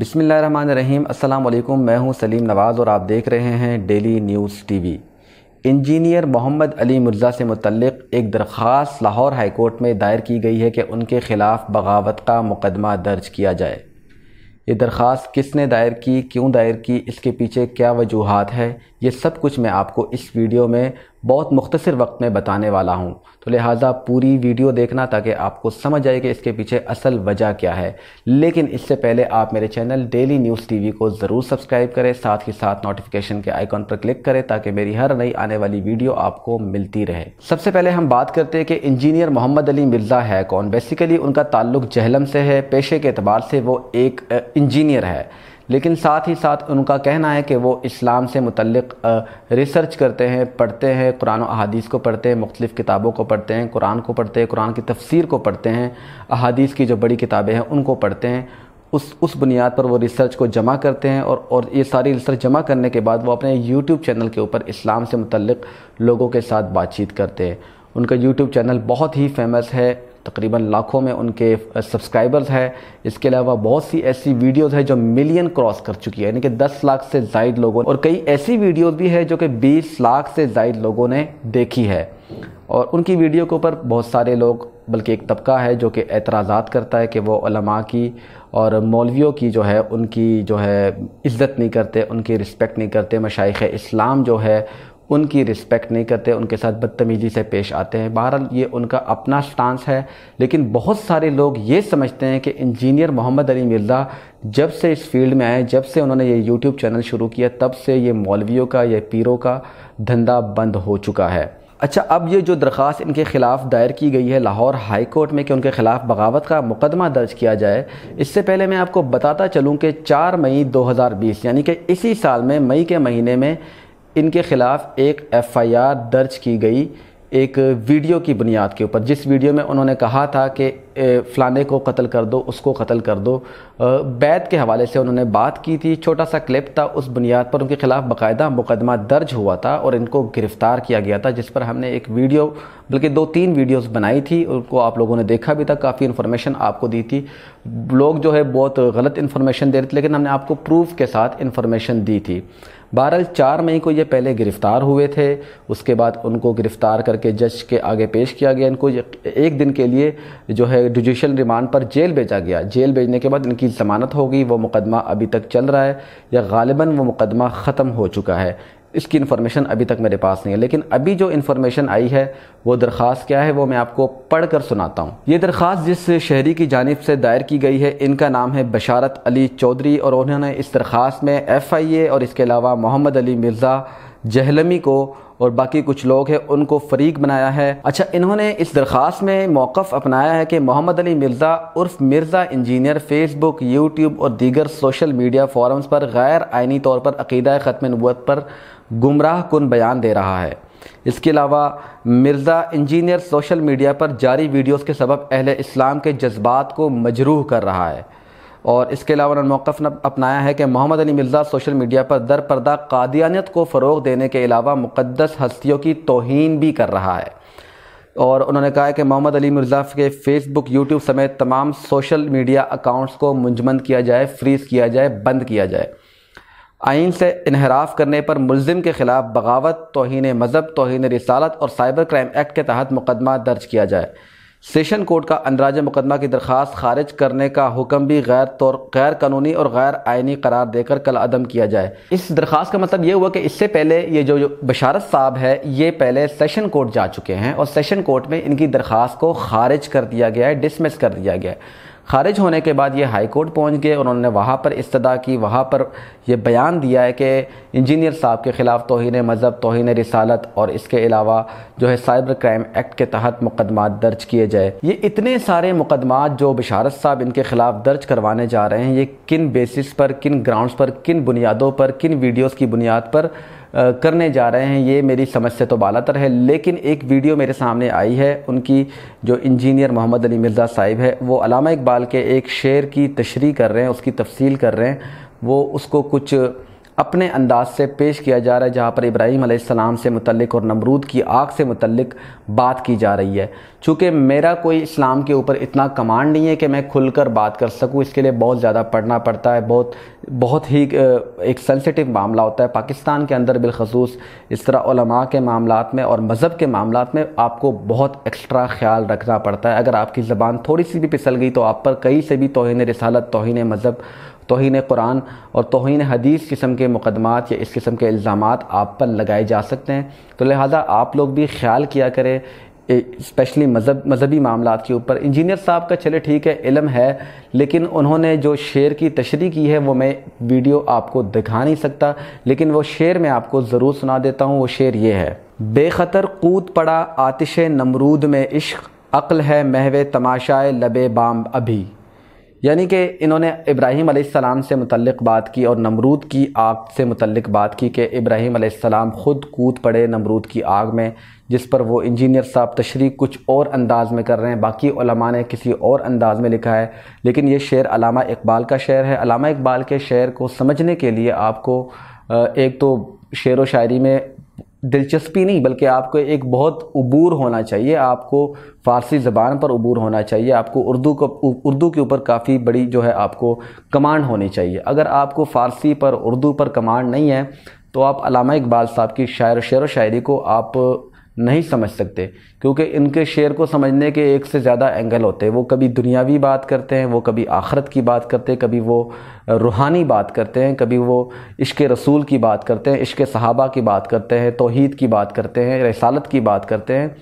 बिसमीम् अल्लाम मैं हूं सलीम नवाज़ और आप देख रहे हैं daily news TV engineer Mohammad Ali Mirza से मुतलक एक दरख्वास्त लाहौर हाईकोर्ट में दायर की गई है कि उनके ख़िलाफ़ बगावत का मुकदमा दर्ज किया जाए ये दरख्वास्त किसने दायर की क्यों दायर की इसके पीछे क्या वजूहत है ये सब कुछ मैं आपको इस वीडियो में बहुत मुख्तर वक्त में बताने वाला हूँ तो लिहाजा पूरी वीडियो देखना ताकि आपको समझ आए कि इसके पीछे असल वजह क्या है लेकिन इससे पहले आप मेरे चैनल डेली न्यूज़ टीवी को ज़रूर सब्सक्राइब करें साथ ही साथ नोटिफिकेशन के आइकॉन पर क्लिक करें ताकि मेरी हर नई आने वाली वीडियो आपको मिलती रहे सबसे पहले हम बात करते हैं कि इंजीनियर मोहम्मद अली मिर्ज़ा है कौन बेसिकली उनका ताल्लुक जहलम से है पेशे के अतबार से वो एक इंजीनियर है लेकिन साथ ही साथ उनका कहना है कि वो इस्लाम से मुतलक रिसर्च करते हैं पढ़ते हैं कुरान अहादीस को पढ़ते हैं मुख्तु किताबों को पढ़ते हैं कुरान को पढ़ते हैं कुरान की तफसीर को पढ़ते हैं अहादीस की जो बड़ी किताबें हैं उनको पढ़ते हैं उस उस बुनियाद पर वो रिसर्च को जमा करते हैं और और ये सारी रिसर्च जमा करने के बाद वो अपने यूट्यूब चैनल के ऊपर इस्लाम से मुतलक लोगों के साथ बातचीत करते हैं उनका यूट्यूब चैनल बहुत ही फेमस है तकरीबन लाखों में उनके सब्सक्राइबर्स हैं इसके अलावा बहुत सी ऐसी वीडियोस है जो मिलियन क्रॉस कर चुकी है यानी कि 10 लाख से जायद लोगों और कई ऐसी वीडियोस भी है जो कि 20 लाख से जायद लोगों ने देखी है और उनकी वीडियो के ऊपर बहुत सारे लोग बल्कि एक तबका है जो कि एतराज़ा करता है कि वो की और मौलवियों की जो है उनकी जो है इज़्ज़त नहीं करते उनकी रिस्पेक्ट नहीं करते मशाइ इस्लाम जो है उनकी रिस्पेक्ट नहीं करते उनके साथ बदतमीज़ी से पेश आते हैं बहरहाल ये उनका अपना स्टांस है लेकिन बहुत सारे लोग ये समझते हैं कि इंजीनियर मोहम्मद अली मिर्ज़ा जब से इस फील्ड में आए जब से उन्होंने ये यूट्यूब चैनल शुरू किया तब से ये मौलवियों का या पीरों का धंधा बंद हो चुका है अच्छा अब ये जो दरख्वास्त इनके ख़िलाफ़ दायर की गई है लाहौर हाई कोर्ट में कि उनके ख़िलाफ़ बगावत का मुकदमा दर्ज किया जाए इससे पहले मैं आपको बताता चलूँ कि 4 मई 2020 यानी कि इसी साल में मई के महीने में इनके ख़िलाफ़ एक एफआईआर दर्ज की गई एक वीडियो की बुनियाद के ऊपर जिस वीडियो में उन्होंने कहा था कि फ़लाने को कत्ल कर दो उसको कत्ल कर दो बैत के हवाले से उन्होंने बात की थी छोटा सा क्लिप था उस बुनियाद पर उनके ख़िलाफ़ बाकायदा मुकदमा दर्ज हुआ था और इनको गिरफ़्तार किया गया था जिस पर हमने एक वीडियो बल्कि दो तीन वीडियोस बनाई थी उनको आप लोगों ने देखा भी था काफ़ी इन्फॉर्मेशन आपको दी थी लोग जो है बहुत गलत इन्फॉर्मेशन दे रहे थे लेकिन हमने आपको प्रूफ के साथ इन्फॉर्मेशन दी थी बहरहाल चार मई को ये पहले गिरफ्तार हुए थे उसके बाद उनको गिरफ्तार करके जज के आगे पेश किया गया इनको एक दिन के लिए जो है जुडिशल रिमांड पर जेल भेजा गया जेल भेजने के बाद इनकी जमानत होगी वो मुकदमा अभी तक चल रहा है या गालिबा वो मुकदमा ख़त्म हो चुका है इसकी इन्फॉर्मेशन अभी तक मेरे पास नहीं है लेकिन अभी जो इन्फॉर्मेशन आई है वो दरख्वास्त क्या है वो मैं आपको पढ़ कर सुनाता हूँ ये दरख्वास्त जिस शहरी की जानब से दायर की गई है इनका नाम है बशारत अली चौधरी और उन्होंने इस दरख्वास्त में एफ आई ए और इसके अलावा मोहम्मद अली मिर्ज़ा जहलमी को और बाकी कुछ लोग हैं उनको फरीक बनाया है अच्छा इन्होंने इस दरख्वास्त में मौक़ अपनाया है कि मोहम्मद अली मिर्ज़ा उर्फ मिर्ज़ा इंजीनियर फेसबुक यूट्यूब और दीगर सोशल मीडिया फॉरम्स पर गैर आइनी तौर पर अकीदा ख़त्म नबूत पर गुमराह कन बयान दे रहा है इसके अलावा मिर्ज़ा इंजीनियर सोशल मीडिया पर जारी वीडियोज़ के सबब अहल इस्लाम के जज्बात को मजरूह कर रहा है और इसके अलावा उन्होंने मौक़ अपनाया है कि मोहम्मद अली मिर्ज़ा सोशल मीडिया पर दर पर्दा कादियानियत को फ़रोग देने के अलावा मुक़दस हस्तियों की तोहन भी कर रहा है और उन्होंने कहा है कि मोहम्मद अली मिर्ज़ा के फ़ेसबुक यूट्यूब समेत तमाम सोशल मीडिया अकाउंट्स को मुंजमंद किया जाए फ्रीज़ किया जाए बंद किया जाए आइन से इनहराफ करने पर मुलिम के ख़िलाफ़ बगावत तोहन मज़हब तोहन रसालत और साइबर क्राइम एक्ट के तहत मुकदमा दर्ज किया जाए सेशन कोर्ट का अंदराज मुकदमा की दरख्वास्त खारिज करने का हुक्म भी गैर तौर गैर कानूनी और गैर आइनी करार देकर कल अदम किया जाए इस दरख्वास्त का मतलब ये हुआ कि इससे पहले ये जो, जो बशारत साहब है ये पहले सेशन कोर्ट जा चुके हैं और सेशन कोर्ट में इनकी दरख्वास्त को खारिज कर दिया गया है डिसमिस कर दिया गया है खारिज होने के बाद ये हाई कोर्ट पहुँच गए उन्होंने वहाँ पर इस्तदा की वहाँ पर यह बयान दिया है कि इंजीनियर साहब के ख़िलाफ़ तोहन मज़हब तोहन रिसालत और इसके अलावा जो है साइबर क्राइम एक्ट के तहत मुकदमा दर्ज किए जाए ये इतने सारे मुकदमा जो बशारत साहब इनके ख़िलाफ़ दर्ज करवाने जा रहे हैं ये किन बेसिस पर किन ग्राउंड्स पर किन बुनियादों पर किन वीडियोज़ की बुनियाद पर करने जा रहे हैं ये मेरी समझ से तो बालातर है लेकिन एक वीडियो मेरे सामने आई है उनकी जो इंजीनियर मोहम्मद अली मिर्ज़ा साहिब है वो अलामा इकबाल के एक शेर की तशरी कर रहे हैं उसकी तफसील कर रहे हैं वो उसको कुछ अपने अंदाज से पेश किया जा रहा है जहाँ पर इब्राहिम आसमाम से मुतलक और नमरूद की आग से मुतलक बात की जा रही है चूँकि मेरा कोई इस्लाम के ऊपर इतना कमांड नहीं है कि मैं खुलकर बात कर सकूँ इसके लिए बहुत ज़्यादा पढ़ना पड़ता है बहुत बहुत ही एक सेंसिटिव मामला होता है पाकिस्तान के अंदर बिलखसूस इस तरह के मामला में और मज़हब के मामला में आपको बहुत एक्स्ट्रा ख्याल रखना पड़ता है अगर आपकी ज़बान थोड़ी सी भी पिसल गई तो आप पर कहीं से भी तोहन रसालत तोहन मज़हब तोहन कुरान और तोहन हदीस किस्म के मुकदमात या इस किस्म के इल्ज़ाम आप पर लगाए जा सकते हैं तो लिहाजा आप लोग भी ख्याल किया करें स्पेशली मज़हब मज़हबी मामला के ऊपर इंजीनियर साहब का चले ठीक है इलम है लेकिन उन्होंने जो शेर की तशरी की है वो मैं वीडियो आपको दिखा नहीं सकता लेकिन वो शेर मैं आपको ज़रूर सुना देता हूँ वो शेर ये है बेखतर कूद पड़ा आतिश नमरूद में इश्क अक्ल है महव तमाशाए लबे बाम अभी यानी कि इन्होंने इब्राहिम आसमाम से मुतलक बात की और नमरूद की आग से मुतलक बात की कि इब्राहिम आसमाम ख़ुद कूद पड़े नमरूद की आग में जिस पर वो इंजीनियर साहब तशरी कुछ और अंदाज में कर रहे हैं बाकी उलमा ने किसी और अंदाज में लिखा है लेकिन ये शेर अलामा इकबाल का शेर है अलामा इकबाल के शेर को समझने के लिए आपको एक तो शेर व शायरी में दिलचस्पी नहीं बल्कि आपको एक बहुत अबूर होना चाहिए आपको फ़ारसी ज़बान पर अबूर होना चाहिए आपको उर्दू को उर्दू के ऊपर काफ़ी बड़ी जो है आपको कमांड होनी चाहिए अगर आपको फ़ारसी पर उर्दू पर कमांड नहीं है तो आप अलामा इकबाल साहब की शायर शेर व शायरी को आप नहीं समझ सकते क्योंकि इनके शेर को समझने के एक से ज़्यादा एंगल होते हैं वो कभी दुनियावी बात करते हैं वो कभी आखरत की बात करते हैं कभी वो रूहानी बात करते हैं कभी वो इश्क रसूल की बात करते हैं इश्क सहाबा की बात करते हैं तोहद की बात करते हैं रसालत की बात करते हैं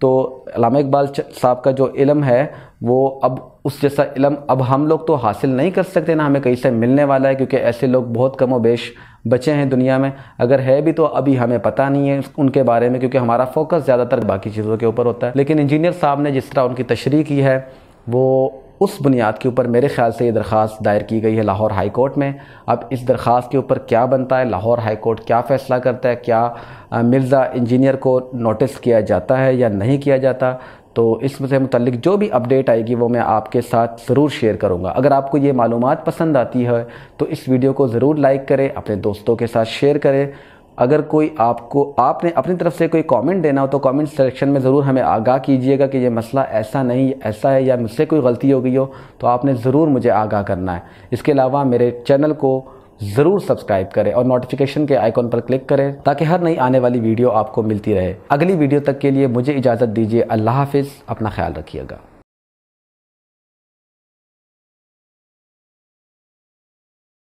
तो अलामा इकबाल साहब का जो इलम है वो अब उस जैसा इलम अब हम लोग तो हासिल नहीं कर सकते ना हमें कहीं से मिलने वाला है क्योंकि ऐसे लोग बहुत कम बेश बचे हैं दुनिया में अगर है भी तो अभी हमें पता नहीं है उनके बारे में क्योंकि हमारा फोकस ज़्यादातर बाकी चीज़ों के ऊपर होता है लेकिन इंजीनियर साहब ने जिस तरह उनकी तशरी की है वो उस बुनियाद के ऊपर मेरे ख्याल से ये दरख्वास्त दायर की गई है लाहौर हाई कोर्ट में अब इस दरख्वास्त के ऊपर क्या बनता है लाहौर हाई कोर्ट क्या फ़ैसला करता है क्या मिर्ज़ा इंजीनियर को नोटिस किया जाता है या नहीं किया जाता तो इससे मुतलिक जो भी अपडेट आएगी वो मैं आपके साथ ज़रूर शेयर करूँगा अगर आपको ये मालूम पसंद आती है तो इस वीडियो को ज़रूर लाइक करें अपने दोस्तों के साथ शेयर करें अगर कोई आपको आपने अपनी तरफ से कोई कमेंट देना हो तो कमेंट सेक्शन में ज़रूर हमें आगाह कीजिएगा कि ये मसला ऐसा नहीं ऐसा है या मुझसे कोई गलती हो गई हो तो आपने ज़रूर मुझे आगाह करना है इसके अलावा मेरे चैनल को ज़रूर सब्सक्राइब करें और नोटिफिकेशन के आइकॉन पर क्लिक करें ताकि हर नई आने वाली वीडियो आपको मिलती रहे अगली वीडियो तक के लिए मुझे इजाज़त दीजिए अल्लाह हाफिज़ अपना ख्याल रखिएगा